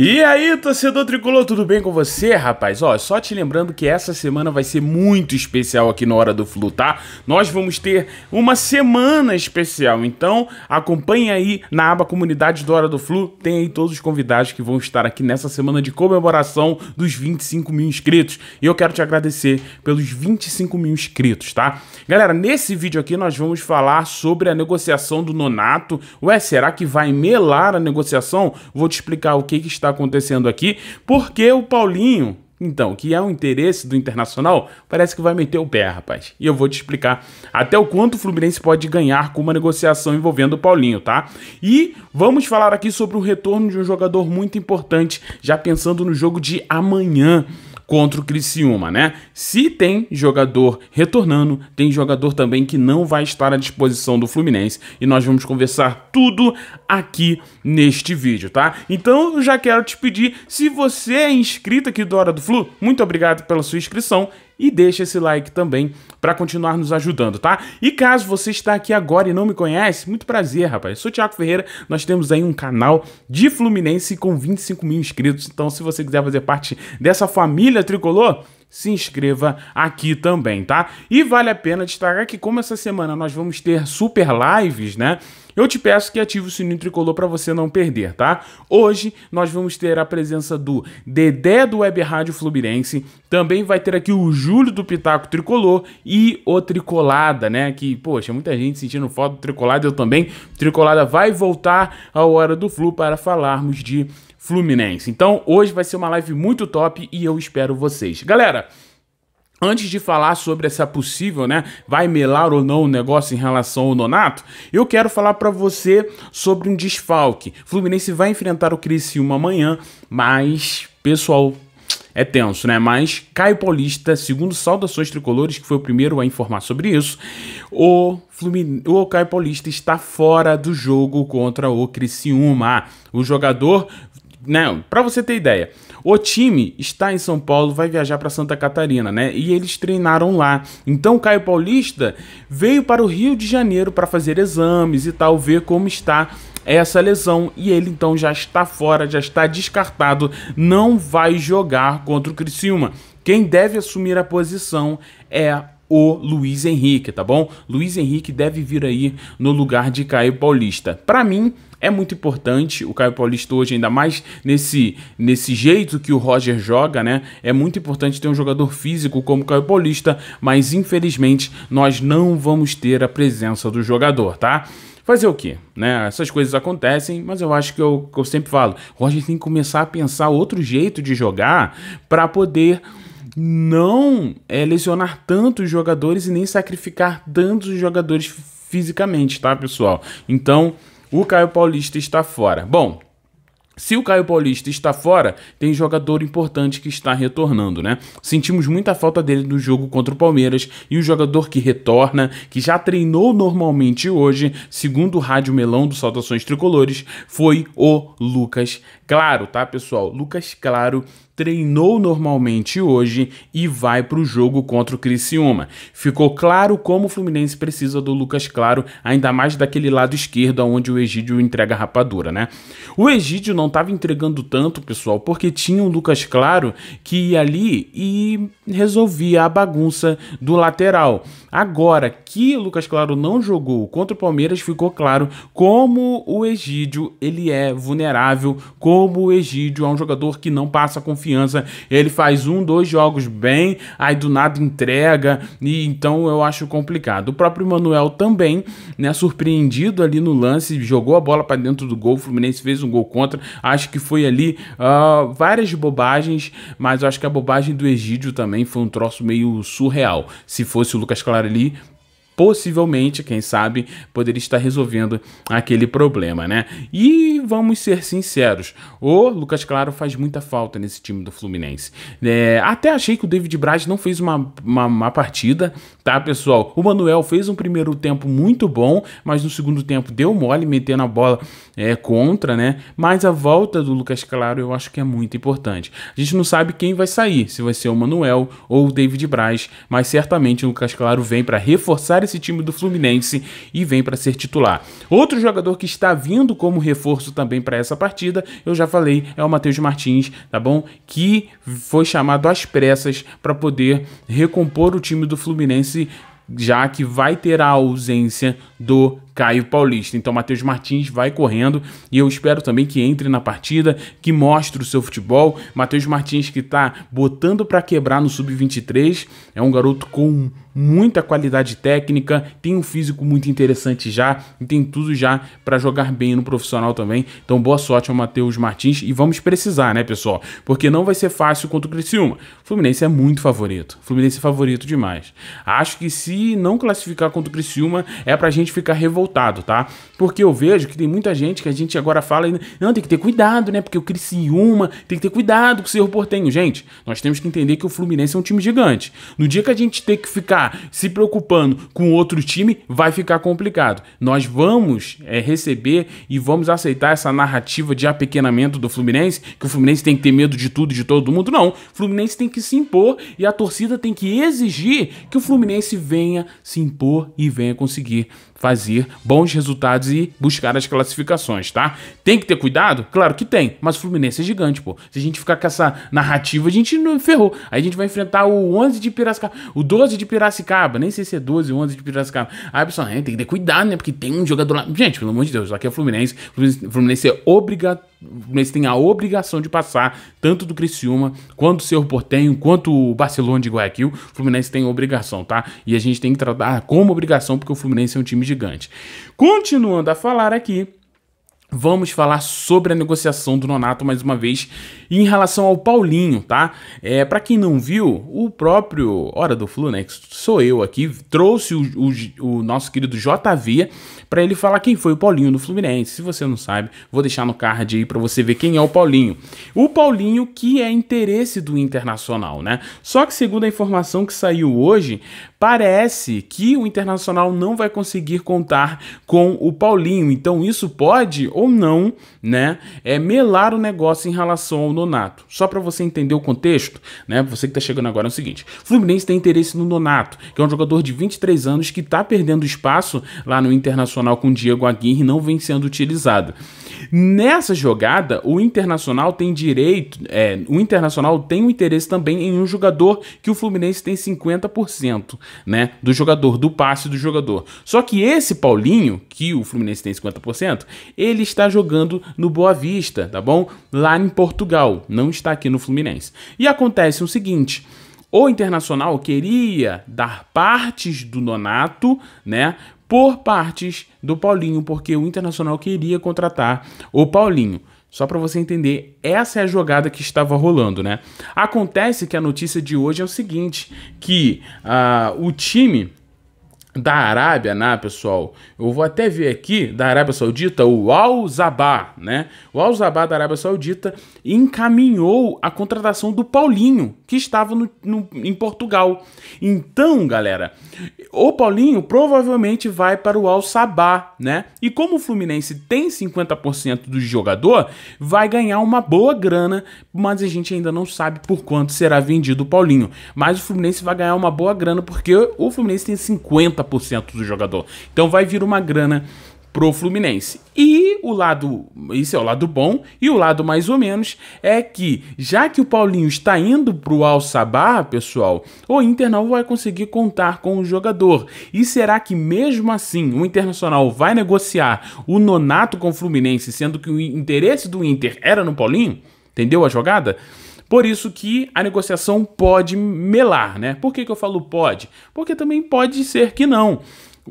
E aí, torcedor tricolor, tudo bem com você, rapaz? Ó, só te lembrando que essa semana vai ser muito especial aqui no Hora do Flu, tá? Nós vamos ter uma semana especial, então acompanhe aí na aba Comunidade do Hora do Flu, tem aí todos os convidados que vão estar aqui nessa semana de comemoração dos 25 mil inscritos. E eu quero te agradecer pelos 25 mil inscritos, tá? Galera, nesse vídeo aqui nós vamos falar sobre a negociação do Nonato. Ué, será que vai melar a negociação? Vou te explicar o que, que está está acontecendo aqui, porque o Paulinho, então, que é o interesse do Internacional, parece que vai meter o pé, rapaz. E eu vou te explicar até o quanto o Fluminense pode ganhar com uma negociação envolvendo o Paulinho, tá? E vamos falar aqui sobre o retorno de um jogador muito importante, já pensando no jogo de amanhã contra o Criciúma, né? Se tem jogador retornando, tem jogador também que não vai estar à disposição do Fluminense e nós vamos conversar tudo aqui neste vídeo, tá? Então eu já quero te pedir, se você é inscrito aqui do Hora do Flu, muito obrigado pela sua inscrição e deixa esse like também para continuar nos ajudando, tá? E caso você está aqui agora e não me conhece, muito prazer, rapaz. Eu sou o Thiago Ferreira, nós temos aí um canal de Fluminense com 25 mil inscritos, então se você quiser fazer parte dessa família tricolor, se inscreva aqui também, tá? E vale a pena destacar que como essa semana nós vamos ter super lives, né? eu te peço que ative o sininho tricolor para você não perder, tá? Hoje nós vamos ter a presença do Dedé do Web Rádio Fluminense, também vai ter aqui o Júlio do Pitaco Tricolor e o Tricolada, né? Que, poxa, muita gente sentindo foda do Tricolada, eu também. Tricolada vai voltar à Hora do Flu para falarmos de Fluminense. Então, hoje vai ser uma live muito top e eu espero vocês. Galera, Antes de falar sobre essa possível, né, vai melar ou não o negócio em relação ao Nonato, eu quero falar para você sobre um desfalque. Fluminense vai enfrentar o Criciúma amanhã, mas pessoal, é tenso, né? Mas Caio Paulista, segundo Saudações Tricolores, que foi o primeiro a informar sobre isso, o, Fluminense, o Caio Paulista está fora do jogo contra o Criciúma. O jogador, né, para você ter ideia, o time está em São Paulo, vai viajar para Santa Catarina, né? E eles treinaram lá. Então o Caio Paulista veio para o Rio de Janeiro para fazer exames e tal, ver como está essa lesão e ele então já está fora, já está descartado, não vai jogar contra o Criciúma. Quem deve assumir a posição é o Luiz Henrique, tá bom? Luiz Henrique deve vir aí no lugar de Caio Paulista. Para mim, é muito importante o Caio Paulista hoje, ainda mais nesse, nesse jeito que o Roger joga, né? É muito importante ter um jogador físico como o Caio Paulista, mas infelizmente nós não vamos ter a presença do jogador, tá? Fazer o quê? Né? Essas coisas acontecem, mas eu acho que eu, que eu sempre falo, Roger tem que começar a pensar outro jeito de jogar para poder não é, lesionar tanto os jogadores e nem sacrificar tantos jogadores fisicamente, tá, pessoal? Então, o Caio Paulista está fora. Bom, se o Caio Paulista está fora, tem jogador importante que está retornando, né? Sentimos muita falta dele no jogo contra o Palmeiras e o jogador que retorna, que já treinou normalmente hoje, segundo o Rádio Melão do Saltações Tricolores, foi o Lucas Claro, tá, pessoal? Lucas Claro treinou normalmente hoje e vai para o jogo contra o Criciúma. Ficou claro como o Fluminense precisa do Lucas Claro, ainda mais daquele lado esquerdo onde o Egídio entrega a rapadura, né? O Egídio não estava entregando tanto, pessoal, porque tinha o Lucas Claro que ia ali e resolvia a bagunça do lateral. Agora que o Lucas Claro não jogou contra o Palmeiras, ficou claro como o Egídio ele é vulnerável, como o Egídio é um jogador que não passa confiança. Ele faz um, dois jogos bem, aí do nada entrega e então eu acho complicado. O próprio Manuel também, né, surpreendido ali no lance, jogou a bola para dentro do gol, o Fluminense fez um gol contra. Acho que foi ali uh, várias bobagens, mas eu acho que a bobagem do Egídio também também foi um troço meio surreal. Se fosse o Lucas Claro ali, possivelmente, quem sabe, poderia estar resolvendo aquele problema, né? E vamos ser sinceros, o Lucas Claro faz muita falta nesse time do Fluminense. É, até achei que o David Braz não fez uma, uma, uma partida, tá, pessoal? O Manuel fez um primeiro tempo muito bom, mas no segundo tempo deu mole, metendo a bola é, contra, né? Mas a volta do Lucas Claro eu acho que é muito importante. A gente não sabe quem vai sair, se vai ser o Manuel ou o David Braz, mas certamente o Lucas Claro vem para reforçar esse time do Fluminense e vem para ser titular. Outro jogador que está vindo como reforço também para essa partida, eu já falei, é o Matheus Martins, tá bom? Que foi chamado às pressas para poder recompor o time do Fluminense já que vai ter a ausência do Caio Paulista. Então, Matheus Martins vai correndo e eu espero também que entre na partida, que mostre o seu futebol. Matheus Martins que está botando para quebrar no sub-23, é um garoto com muita qualidade técnica, tem um físico muito interessante já e tem tudo já para jogar bem no profissional também. Então, boa sorte ao Matheus Martins e vamos precisar, né, pessoal? Porque não vai ser fácil contra o Criciúma. O Fluminense é muito favorito. O Fluminense é favorito demais. Acho que se não classificar contra o Criciúma, é pra gente gente fica revoltado, tá? Porque eu vejo que tem muita gente que a gente agora fala, não, tem que ter cuidado, né? Porque o Criciúma tem que ter cuidado com o Cerro Portenho. Gente, nós temos que entender que o Fluminense é um time gigante. No dia que a gente ter que ficar se preocupando com outro time, vai ficar complicado. Nós vamos é, receber e vamos aceitar essa narrativa de apequenamento do Fluminense, que o Fluminense tem que ter medo de tudo, e de todo mundo. Não, o Fluminense tem que se impor e a torcida tem que exigir que o Fluminense venha se impor e venha conseguir fazer bons resultados e buscar as classificações, tá? Tem que ter cuidado? Claro que tem, mas o Fluminense é gigante, pô. Se a gente ficar com essa narrativa, a gente não ferrou. Aí a gente vai enfrentar o 11 de Piracicaba, o 12 de Piracicaba, nem sei se é 12 ou 11 de Piracicaba. Aí, pessoal, é, tem que ter cuidado, né? Porque tem um jogador lá. Gente, pelo amor de Deus, aqui é Fluminense. Fluminense é obrigatório Fluminense tem a obrigação de passar, tanto do Criciúma, quanto do Cerro Portenho, quanto o Barcelona de Guayaquil, o Fluminense tem obrigação, tá? E a gente tem que tratar como obrigação, porque o Fluminense é um time gigante. Continuando a falar aqui, Vamos falar sobre a negociação do Nonato mais uma vez em relação ao Paulinho, tá? É, para quem não viu, o próprio Hora do Fluminense, né, sou eu aqui, trouxe o, o, o nosso querido J Via para ele falar quem foi o Paulinho no Fluminense. Se você não sabe, vou deixar no card aí para você ver quem é o Paulinho. O Paulinho que é interesse do Internacional, né? Só que segundo a informação que saiu hoje, parece que o Internacional não vai conseguir contar com o Paulinho. Então isso pode ou não, né, é melar o negócio em relação ao Nonato. Só para você entender o contexto, né? Você que tá chegando agora é o seguinte: Fluminense tem interesse no Nonato, que é um jogador de 23 anos que tá perdendo espaço lá no Internacional Internacional com Diego Aguirre não vem sendo utilizado. Nessa jogada, o Internacional tem direito, é, o Internacional tem um interesse também em um jogador que o Fluminense tem 50%, né, do jogador, do passe do jogador. Só que esse Paulinho, que o Fluminense tem 50%, ele está jogando no Boa Vista, tá bom? Lá em Portugal, não está aqui no Fluminense. E acontece o seguinte, o Internacional queria dar partes do Nonato, né, por partes do Paulinho, porque o Internacional queria contratar o Paulinho. Só para você entender, essa é a jogada que estava rolando, né? Acontece que a notícia de hoje é o seguinte, que uh, o time da Arábia, né, pessoal? Eu vou até ver aqui da Arábia Saudita, o Al-Zabá, né? O Al-Zabá da Arábia Saudita encaminhou a contratação do Paulinho, que estava no, no, em Portugal. Então, galera, o Paulinho provavelmente vai para o Al-Sabá, né? E como o Fluminense tem 50% do jogador, vai ganhar uma boa grana, mas a gente ainda não sabe por quanto será vendido o Paulinho. Mas o Fluminense vai ganhar uma boa grana porque o Fluminense tem 50 50% do jogador. Então vai vir uma grana pro Fluminense. E o lado, isso é o lado bom, e o lado mais ou menos é que já que o Paulinho está indo pro Al Sabah, pessoal, o Inter não vai conseguir contar com o jogador. E será que mesmo assim o Internacional vai negociar o Nonato com o Fluminense, sendo que o interesse do Inter era no Paulinho? Entendeu a jogada? Por isso que a negociação pode melar, né? Por que, que eu falo pode? Porque também pode ser que não.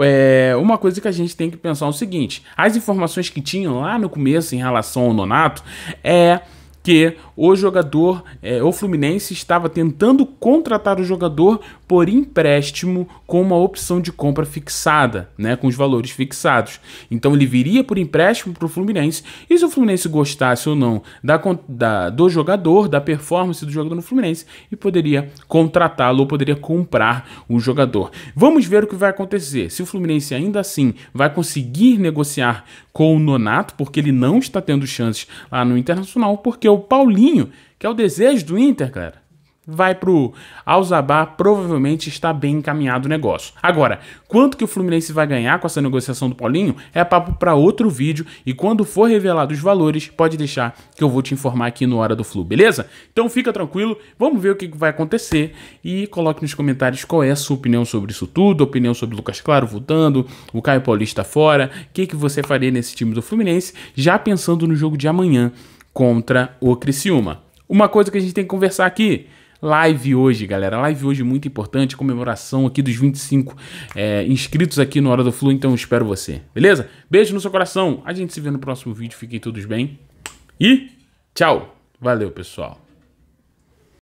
É, uma coisa que a gente tem que pensar é o seguinte: as informações que tinham lá no começo em relação ao Nonato é que o jogador, é, o Fluminense estava tentando contratar o jogador por empréstimo com uma opção de compra fixada, né, com os valores fixados. Então ele viria por empréstimo para o Fluminense e se o Fluminense gostasse ou não da, da, do jogador, da performance do jogador no Fluminense, e poderia contratá-lo ou poderia comprar o jogador. Vamos ver o que vai acontecer. Se o Fluminense ainda assim vai conseguir negociar com o Nonato, porque ele não está tendo chances lá no Internacional, porque o Paulinho, que é o desejo do Inter, cara, vai pro Alzabar, provavelmente está bem encaminhado o negócio. Agora, quanto que o Fluminense vai ganhar com essa negociação do Paulinho é papo para outro vídeo e quando for revelado os valores, pode deixar que eu vou te informar aqui no Hora do Flu, beleza? Então fica tranquilo, vamos ver o que vai acontecer e coloque nos comentários qual é a sua opinião sobre isso tudo, opinião sobre o Lucas Claro voltando, o Caio Paulista fora, o que, que você faria nesse time do Fluminense, já pensando no jogo de amanhã contra o Criciúma. Uma coisa que a gente tem que conversar aqui. Live hoje, galera. Live hoje muito importante, comemoração aqui dos 25 é, inscritos aqui no Hora do Flu, então eu espero você, beleza? Beijo no seu coração, a gente se vê no próximo vídeo, fiquem todos bem e tchau! Valeu, pessoal!